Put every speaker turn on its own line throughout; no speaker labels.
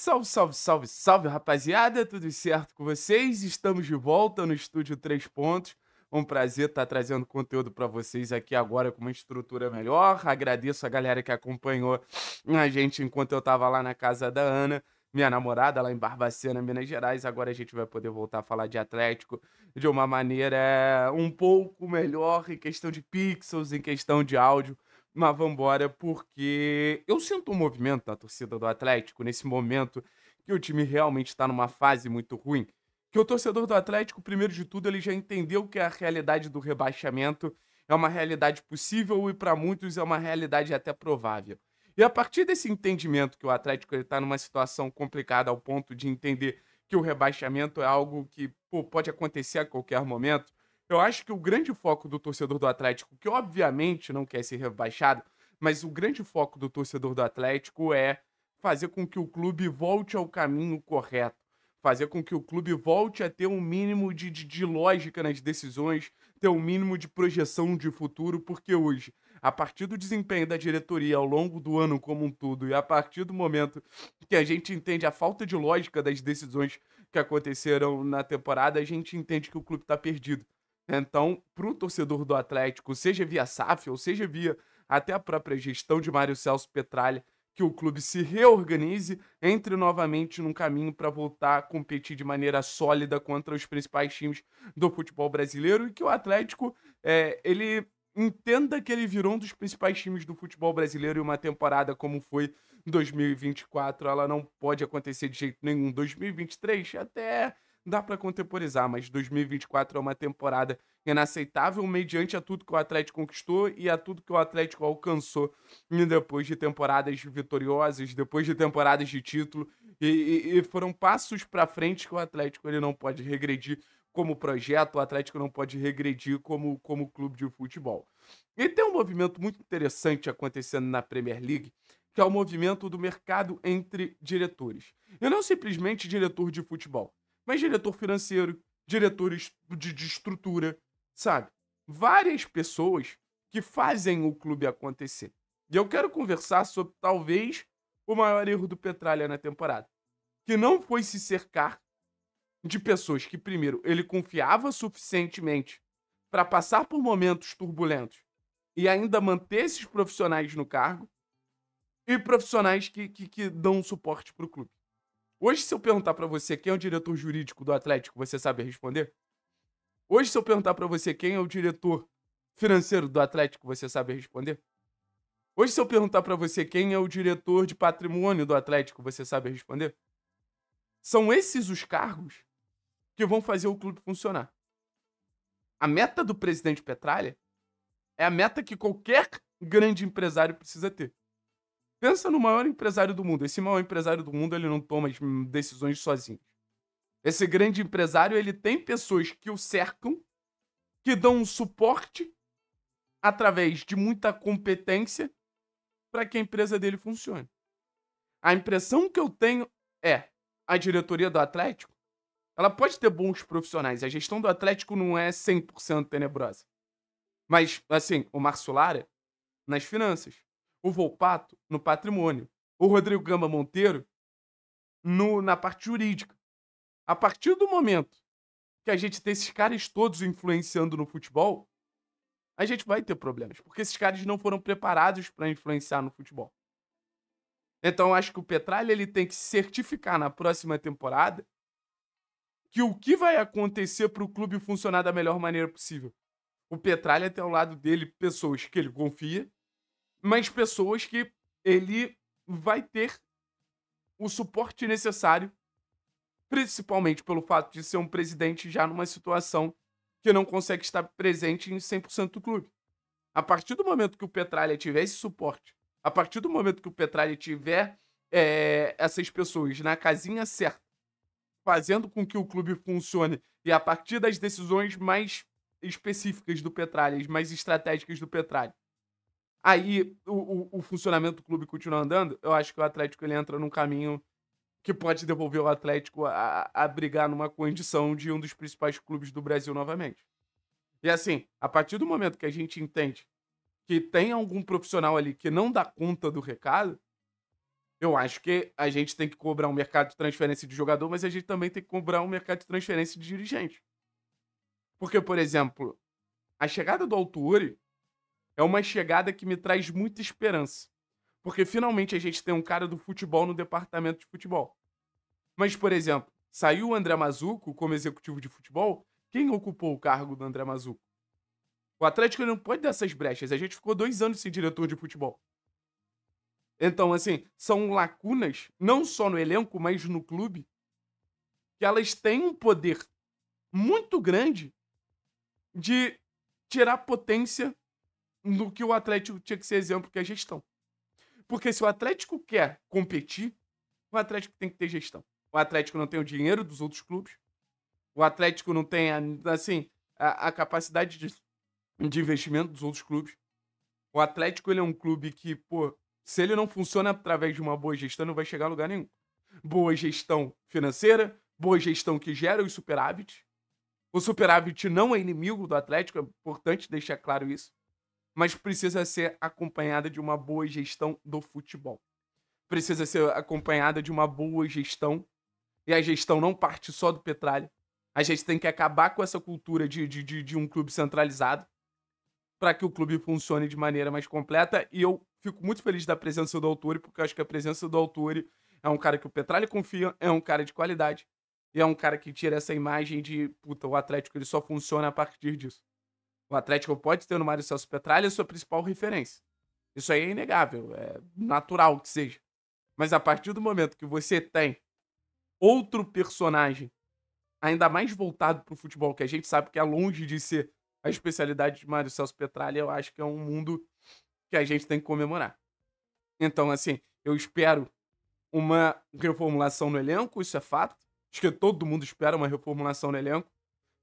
Salve, salve, salve, salve, rapaziada, tudo certo com vocês? Estamos de volta no Estúdio 3 Pontos. É um prazer estar trazendo conteúdo para vocês aqui agora com uma estrutura melhor. Agradeço a galera que acompanhou a gente enquanto eu estava lá na casa da Ana, minha namorada, lá em Barbacena, Minas Gerais. Agora a gente vai poder voltar a falar de Atlético de uma maneira eh, um pouco melhor em questão de pixels, em questão de áudio mas vambora, porque eu sinto um movimento da torcida do Atlético nesse momento que o time realmente está numa fase muito ruim. Que o torcedor do Atlético, primeiro de tudo, ele já entendeu que é a realidade do rebaixamento é uma realidade possível e para muitos é uma realidade até provável. E a partir desse entendimento que o Atlético está numa situação complicada ao ponto de entender que o rebaixamento é algo que pô, pode acontecer a qualquer momento, eu acho que o grande foco do torcedor do Atlético, que obviamente não quer ser rebaixado, mas o grande foco do torcedor do Atlético é fazer com que o clube volte ao caminho correto, fazer com que o clube volte a ter um mínimo de, de, de lógica nas decisões, ter um mínimo de projeção de futuro, porque hoje, a partir do desempenho da diretoria ao longo do ano como um todo e a partir do momento que a gente entende a falta de lógica das decisões que aconteceram na temporada, a gente entende que o clube está perdido. Então, para o torcedor do Atlético, seja via SAF ou seja via até a própria gestão de Mário Celso Petralha, que o clube se reorganize, entre novamente num caminho para voltar a competir de maneira sólida contra os principais times do futebol brasileiro e que o Atlético é, ele entenda que ele virou um dos principais times do futebol brasileiro e uma temporada como foi 2024, ela não pode acontecer de jeito nenhum. 2023 até não dá para contemporizar, mas 2024 é uma temporada inaceitável mediante a tudo que o Atlético conquistou e a tudo que o Atlético alcançou e depois de temporadas vitoriosas, depois de temporadas de título e, e, e foram passos para frente que o Atlético ele não pode regredir como projeto, o Atlético não pode regredir como, como clube de futebol. E tem um movimento muito interessante acontecendo na Premier League, que é o movimento do mercado entre diretores. E não simplesmente diretor de futebol, mas diretor financeiro, diretores de, de estrutura, sabe? Várias pessoas que fazem o clube acontecer. E eu quero conversar sobre talvez o maior erro do Petralha na temporada, que não foi se cercar de pessoas que primeiro ele confiava suficientemente para passar por momentos turbulentos e ainda manter esses profissionais no cargo e profissionais que, que, que dão suporte para o clube. Hoje, se eu perguntar para você quem é o diretor jurídico do Atlético, você sabe responder? Hoje, se eu perguntar para você quem é o diretor financeiro do Atlético, você sabe responder? Hoje, se eu perguntar para você quem é o diretor de patrimônio do Atlético, você sabe responder? São esses os cargos que vão fazer o clube funcionar. A meta do presidente Petralha é a meta que qualquer grande empresário precisa ter. Pensa no maior empresário do mundo. Esse maior empresário do mundo, ele não toma as decisões sozinho. Esse grande empresário, ele tem pessoas que o cercam, que dão um suporte através de muita competência para que a empresa dele funcione. A impressão que eu tenho é a diretoria do Atlético, ela pode ter bons profissionais. A gestão do Atlético não é 100% tenebrosa. Mas, assim, o Marcio Lara, nas finanças, o Volpato no patrimônio, o Rodrigo gama Monteiro no, na parte jurídica. A partir do momento que a gente tem esses caras todos influenciando no futebol, a gente vai ter problemas, porque esses caras não foram preparados para influenciar no futebol. Então, acho que o Petralha ele tem que certificar na próxima temporada que o que vai acontecer para o clube funcionar da melhor maneira possível. O Petralha tem ao lado dele pessoas que ele confia, mas pessoas que ele vai ter o suporte necessário, principalmente pelo fato de ser um presidente já numa situação que não consegue estar presente em 100% do clube. A partir do momento que o Petralha tiver esse suporte, a partir do momento que o Petralha tiver é, essas pessoas na casinha certa, fazendo com que o clube funcione e a partir das decisões mais específicas do Petralha, mais estratégicas do Petralha, aí o, o, o, funcionamento do clube continua andando, eu acho que o Atlético ele entra num caminho que pode devolver o Atlético a, a brigar numa condição de um dos principais clubes do Brasil novamente. E assim, a partir do momento que a gente entende que tem algum profissional ali que não dá conta do recado, eu acho que a gente tem que cobrar um mercado de transferência de jogador, mas a gente também tem que cobrar um mercado de transferência de dirigente. Porque, por exemplo, a chegada do Altuori é uma chegada que me traz muita esperança. Porque finalmente a gente tem um cara do futebol no departamento de futebol. Mas, por exemplo, saiu o André Mazuco como executivo de futebol, quem ocupou o cargo do André Mazuco? O Atlético não pode dar essas brechas. A gente ficou dois anos sem diretor de futebol. Então, assim, são lacunas, não só no elenco, mas no clube, que elas têm um poder muito grande de tirar potência no que o Atlético tinha que ser exemplo, que é gestão. Porque se o Atlético quer competir, o Atlético tem que ter gestão. O Atlético não tem o dinheiro dos outros clubes. O Atlético não tem, assim, a, a capacidade de, de investimento dos outros clubes. O Atlético ele é um clube que, pô, se ele não funciona através de uma boa gestão, não vai chegar a lugar nenhum. Boa gestão financeira, boa gestão que gera os superávit. O superávit não é inimigo do Atlético, é importante deixar claro isso mas precisa ser acompanhada de uma boa gestão do futebol. Precisa ser acompanhada de uma boa gestão. E a gestão não parte só do Petralha. A gente tem que acabar com essa cultura de, de, de, de um clube centralizado para que o clube funcione de maneira mais completa. E eu fico muito feliz da presença do Autori, porque eu acho que a presença do Autori é um cara que o Petralha confia, é um cara de qualidade. E é um cara que tira essa imagem de, puta, o Atlético ele só funciona a partir disso. O Atlético pode ter no Mário Celso Petralha a sua principal referência. Isso aí é inegável, é natural que seja. Mas a partir do momento que você tem outro personagem, ainda mais voltado para o futebol, que a gente sabe que é longe de ser a especialidade de Mário Celso Petralha, eu acho que é um mundo que a gente tem que comemorar. Então, assim, eu espero uma reformulação no elenco, isso é fato. Acho que todo mundo espera uma reformulação no elenco,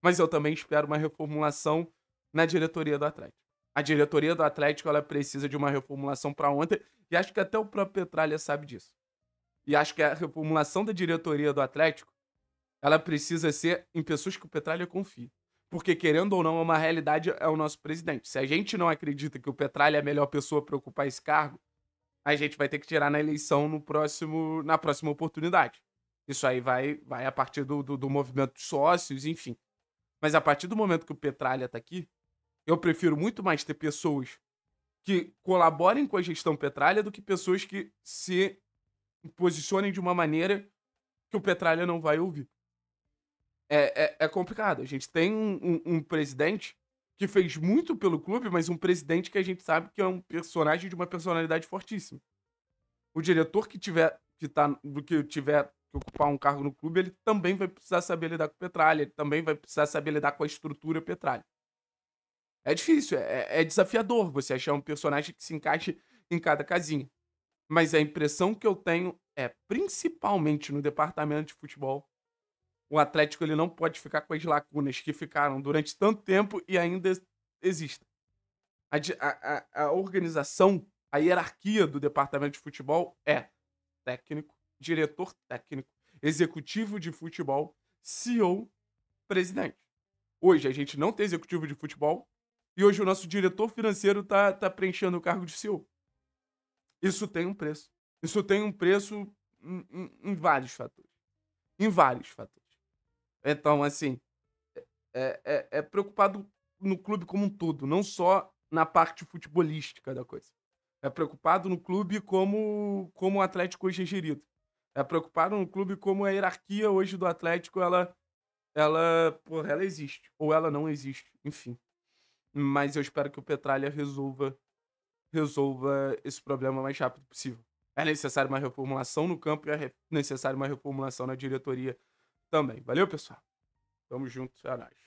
mas eu também espero uma reformulação na diretoria do Atlético. A diretoria do Atlético ela precisa de uma reformulação para ontem e acho que até o próprio Petralha sabe disso. E acho que a reformulação da diretoria do Atlético ela precisa ser em pessoas que o Petralha confie. Porque, querendo ou não, é uma realidade, é o nosso presidente. Se a gente não acredita que o Petralha é a melhor pessoa para ocupar esse cargo, a gente vai ter que tirar na eleição no próximo, na próxima oportunidade. Isso aí vai, vai a partir do, do, do movimento dos sócios, enfim. Mas a partir do momento que o Petralha está aqui, eu prefiro muito mais ter pessoas que colaborem com a gestão petralha do que pessoas que se posicionem de uma maneira que o petralha não vai ouvir. É, é, é complicado. A gente tem um, um, um presidente que fez muito pelo clube, mas um presidente que a gente sabe que é um personagem de uma personalidade fortíssima. O diretor que tiver que tá que tiver que ocupar um cargo no clube, ele também vai precisar saber lidar com Petralha, ele também vai precisar saber lidar com a estrutura Petralha. É difícil, é, é, é desafiador você achar um personagem que se encaixe em cada casinha. Mas a impressão que eu tenho é, principalmente no departamento de futebol, o Atlético ele não pode ficar com as lacunas que ficaram durante tanto tempo e ainda existem. A, a, a organização, a hierarquia do departamento de futebol é técnico, diretor técnico, executivo de futebol, CEO, presidente. Hoje a gente não tem executivo de futebol, e hoje o nosso diretor financeiro tá, tá preenchendo o cargo de CEO. Isso tem um preço. Isso tem um preço em, em, em vários fatores. Em vários fatores. Então, assim, é, é, é preocupado no clube como um todo, não só na parte futebolística da coisa. É preocupado no clube como, como o Atlético hoje é gerido. É preocupado no clube como a hierarquia hoje do Atlético, ela, ela, porra, ela existe. Ou ela não existe, enfim. Mas eu espero que o Petralha resolva, resolva esse problema o mais rápido possível. É necessário uma reformulação no campo e é necessário uma reformulação na diretoria também. Valeu, pessoal. Tamo junto, é nóis.